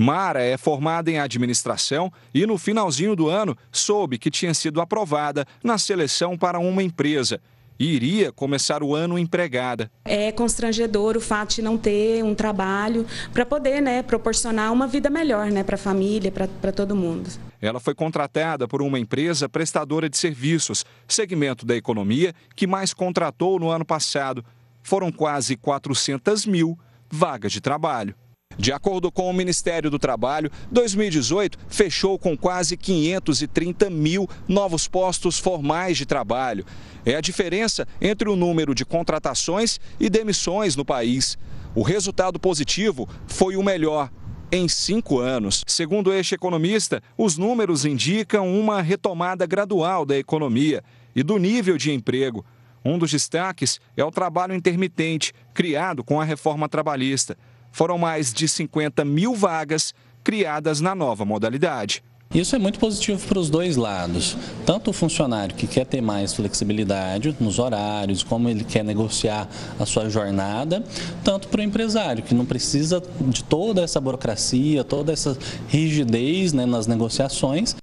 Mara é formada em administração e, no finalzinho do ano, soube que tinha sido aprovada na seleção para uma empresa e iria começar o ano empregada. É constrangedor o fato de não ter um trabalho para poder né, proporcionar uma vida melhor né, para a família, para todo mundo. Ela foi contratada por uma empresa prestadora de serviços, segmento da economia que mais contratou no ano passado. Foram quase 400 mil vagas de trabalho. De acordo com o Ministério do Trabalho, 2018 fechou com quase 530 mil novos postos formais de trabalho. É a diferença entre o número de contratações e demissões no país. O resultado positivo foi o melhor em cinco anos. Segundo este economista, os números indicam uma retomada gradual da economia e do nível de emprego. Um dos destaques é o trabalho intermitente, criado com a reforma trabalhista. Foram mais de 50 mil vagas criadas na nova modalidade. Isso é muito positivo para os dois lados. Tanto o funcionário que quer ter mais flexibilidade nos horários, como ele quer negociar a sua jornada, tanto para o empresário, que não precisa de toda essa burocracia, toda essa rigidez né, nas negociações.